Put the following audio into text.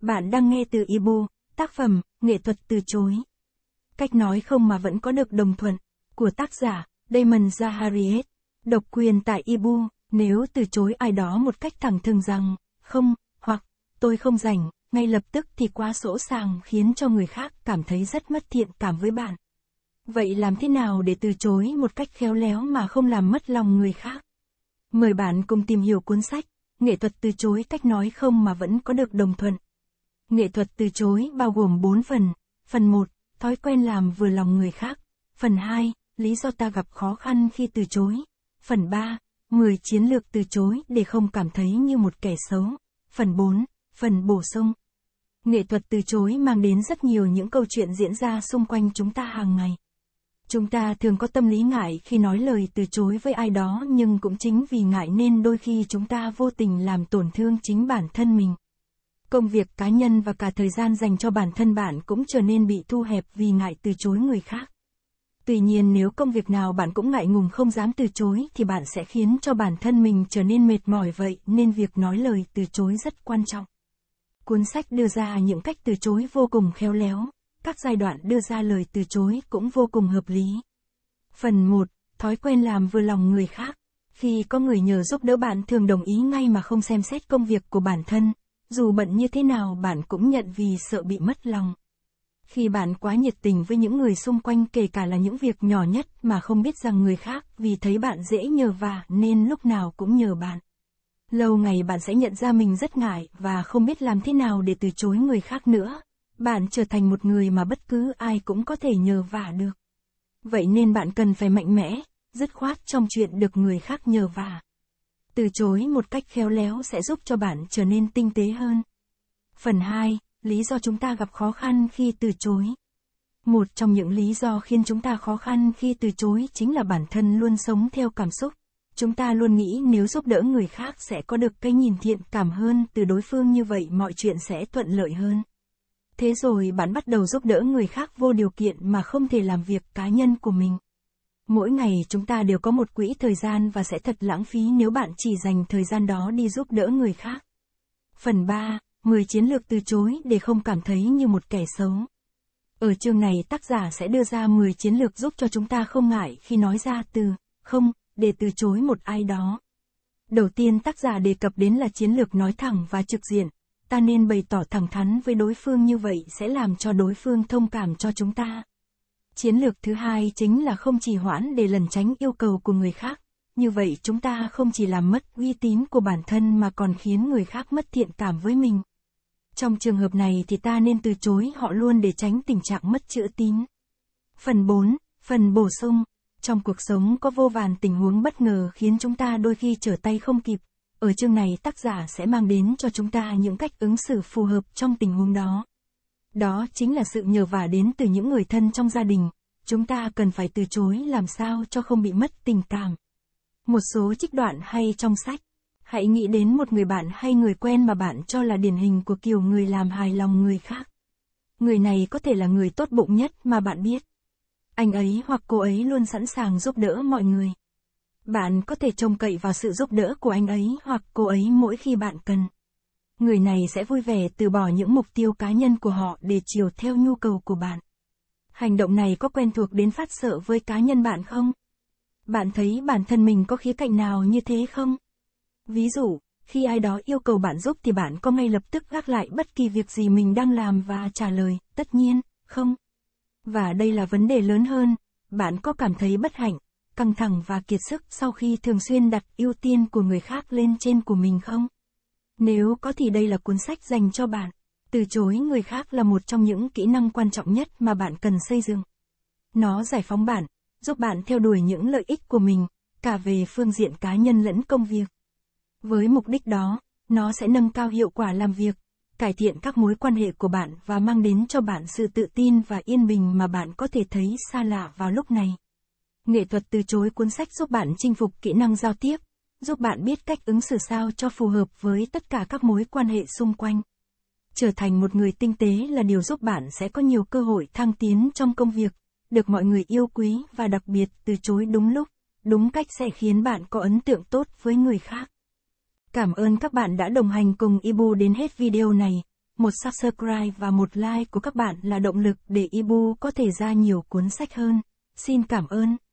Bạn đang nghe từ ibu tác phẩm, nghệ thuật từ chối. Cách nói không mà vẫn có được đồng thuận, của tác giả, Damon Zaharias. Độc quyền tại ibu nếu từ chối ai đó một cách thẳng thừng rằng, không, hoặc, tôi không rảnh, ngay lập tức thì quá sỗ sàng khiến cho người khác cảm thấy rất mất thiện cảm với bạn. Vậy làm thế nào để từ chối một cách khéo léo mà không làm mất lòng người khác? Mời bạn cùng tìm hiểu cuốn sách Nghệ thuật từ chối cách nói không mà vẫn có được đồng thuận Nghệ thuật từ chối bao gồm 4 phần. Phần 1, thói quen làm vừa lòng người khác. Phần 2, lý do ta gặp khó khăn khi từ chối. Phần 3, 10 chiến lược từ chối để không cảm thấy như một kẻ xấu. Phần 4, phần bổ sung. Nghệ thuật từ chối mang đến rất nhiều những câu chuyện diễn ra xung quanh chúng ta hàng ngày. Chúng ta thường có tâm lý ngại khi nói lời từ chối với ai đó nhưng cũng chính vì ngại nên đôi khi chúng ta vô tình làm tổn thương chính bản thân mình công việc cá nhân và cả thời gian dành cho bản thân bạn cũng trở nên bị thu hẹp vì ngại từ chối người khác. Tuy nhiên nếu công việc nào bạn cũng ngại ngùng không dám từ chối thì bạn sẽ khiến cho bản thân mình trở nên mệt mỏi vậy nên việc nói lời từ chối rất quan trọng. Cuốn sách đưa ra những cách từ chối vô cùng khéo léo, các giai đoạn đưa ra lời từ chối cũng vô cùng hợp lý. Phần 1. Thói quen làm vừa lòng người khác. Khi có người nhờ giúp đỡ bạn thường đồng ý ngay mà không xem xét công việc của bản thân, dù bận như thế nào bạn cũng nhận vì sợ bị mất lòng. Khi bạn quá nhiệt tình với những người xung quanh kể cả là những việc nhỏ nhất mà không biết rằng người khác vì thấy bạn dễ nhờ và nên lúc nào cũng nhờ bạn. Lâu ngày bạn sẽ nhận ra mình rất ngại và không biết làm thế nào để từ chối người khác nữa. Bạn trở thành một người mà bất cứ ai cũng có thể nhờ vả được. Vậy nên bạn cần phải mạnh mẽ, dứt khoát trong chuyện được người khác nhờ vả. Từ chối một cách khéo léo sẽ giúp cho bạn trở nên tinh tế hơn. Phần 2, lý do chúng ta gặp khó khăn khi từ chối. Một trong những lý do khiến chúng ta khó khăn khi từ chối chính là bản thân luôn sống theo cảm xúc. Chúng ta luôn nghĩ nếu giúp đỡ người khác sẽ có được cái nhìn thiện cảm hơn từ đối phương như vậy mọi chuyện sẽ thuận lợi hơn. Thế rồi bạn bắt đầu giúp đỡ người khác vô điều kiện mà không thể làm việc cá nhân của mình. Mỗi ngày chúng ta đều có một quỹ thời gian và sẽ thật lãng phí nếu bạn chỉ dành thời gian đó đi giúp đỡ người khác. Phần 3, 10 chiến lược từ chối để không cảm thấy như một kẻ xấu. Ở chương này tác giả sẽ đưa ra 10 chiến lược giúp cho chúng ta không ngại khi nói ra từ không để từ chối một ai đó. Đầu tiên tác giả đề cập đến là chiến lược nói thẳng và trực diện. Ta nên bày tỏ thẳng thắn với đối phương như vậy sẽ làm cho đối phương thông cảm cho chúng ta. Chiến lược thứ hai chính là không trì hoãn để lẩn tránh yêu cầu của người khác. Như vậy chúng ta không chỉ làm mất uy tín của bản thân mà còn khiến người khác mất thiện cảm với mình. Trong trường hợp này thì ta nên từ chối họ luôn để tránh tình trạng mất chữ tín. Phần 4, phần bổ sung. Trong cuộc sống có vô vàn tình huống bất ngờ khiến chúng ta đôi khi trở tay không kịp. Ở chương này tác giả sẽ mang đến cho chúng ta những cách ứng xử phù hợp trong tình huống đó. Đó chính là sự nhờ vả đến từ những người thân trong gia đình, chúng ta cần phải từ chối làm sao cho không bị mất tình cảm. Một số trích đoạn hay trong sách, hãy nghĩ đến một người bạn hay người quen mà bạn cho là điển hình của kiểu người làm hài lòng người khác. Người này có thể là người tốt bụng nhất mà bạn biết. Anh ấy hoặc cô ấy luôn sẵn sàng giúp đỡ mọi người. Bạn có thể trông cậy vào sự giúp đỡ của anh ấy hoặc cô ấy mỗi khi bạn cần người này sẽ vui vẻ từ bỏ những mục tiêu cá nhân của họ để chiều theo nhu cầu của bạn. Hành động này có quen thuộc đến phát sợ với cá nhân bạn không? Bạn thấy bản thân mình có khía cạnh nào như thế không? Ví dụ, khi ai đó yêu cầu bạn giúp thì bạn có ngay lập tức gác lại bất kỳ việc gì mình đang làm và trả lời, tất nhiên, không. Và đây là vấn đề lớn hơn, bạn có cảm thấy bất hạnh, căng thẳng và kiệt sức sau khi thường xuyên đặt ưu tiên của người khác lên trên của mình không? Nếu có thì đây là cuốn sách dành cho bạn. Từ chối người khác là một trong những kỹ năng quan trọng nhất mà bạn cần xây dựng. Nó giải phóng bạn, giúp bạn theo đuổi những lợi ích của mình, cả về phương diện cá nhân lẫn công việc. Với mục đích đó, nó sẽ nâng cao hiệu quả làm việc, cải thiện các mối quan hệ của bạn và mang đến cho bạn sự tự tin và yên bình mà bạn có thể thấy xa lạ vào lúc này. Nghệ thuật từ chối cuốn sách giúp bạn chinh phục kỹ năng giao tiếp, giúp bạn biết cách ứng xử sao cho phù hợp với tất cả các mối quan hệ xung quanh. Trở thành một người tinh tế là điều giúp bạn sẽ có nhiều cơ hội thăng tiến trong công việc, được mọi người yêu quý và đặc biệt từ chối đúng lúc, đúng cách sẽ khiến bạn có ấn tượng tốt với người khác. Cảm ơn các bạn đã đồng hành cùng Ibu đến hết video này. Một subscribe và một like của các bạn là động lực để Ibu có thể ra nhiều cuốn sách hơn. Xin cảm ơn.